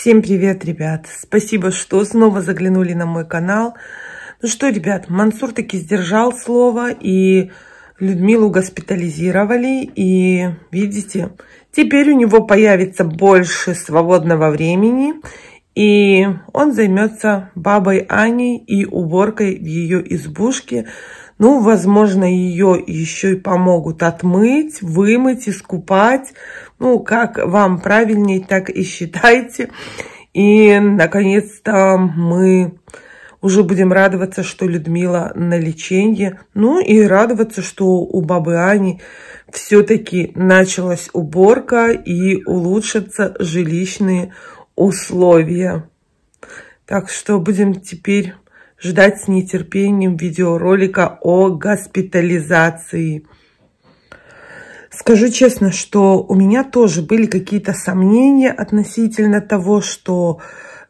Всем привет, ребят! Спасибо, что снова заглянули на мой канал. Ну что, ребят, Мансур таки сдержал слово, и Людмилу госпитализировали, и видите, теперь у него появится больше свободного времени, и он займется бабой Аней и уборкой в ее избушке. Ну, возможно, ее еще и помогут отмыть, вымыть, искупать. Ну, как вам правильней, так и считайте. И, наконец-то, мы уже будем радоваться, что Людмила на лечении. Ну и радоваться, что у бабы Ани все-таки началась уборка и улучшатся жилищные условия условия. Так что будем теперь ждать с нетерпением видеоролика о госпитализации. Скажу честно, что у меня тоже были какие-то сомнения относительно того, что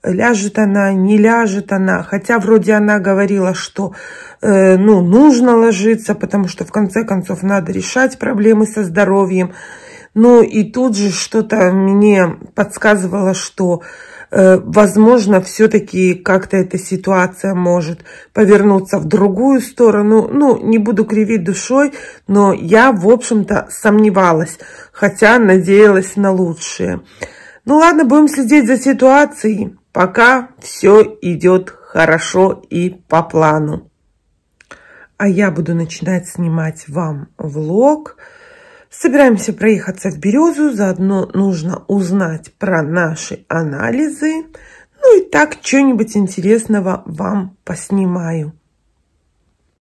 ляжет она, не ляжет она. Хотя вроде она говорила, что э, ну, нужно ложиться, потому что в конце концов надо решать проблемы со здоровьем. Ну и тут же что-то мне подсказывало, что, э, возможно, все-таки как-то эта ситуация может повернуться в другую сторону. Ну, не буду кривить душой, но я, в общем-то, сомневалась, хотя надеялась на лучшее. Ну ладно, будем следить за ситуацией. Пока все идет хорошо и по плану. А я буду начинать снимать вам влог. Собираемся проехаться в Березу, заодно нужно узнать про наши анализы. Ну и так что-нибудь интересного вам поснимаю.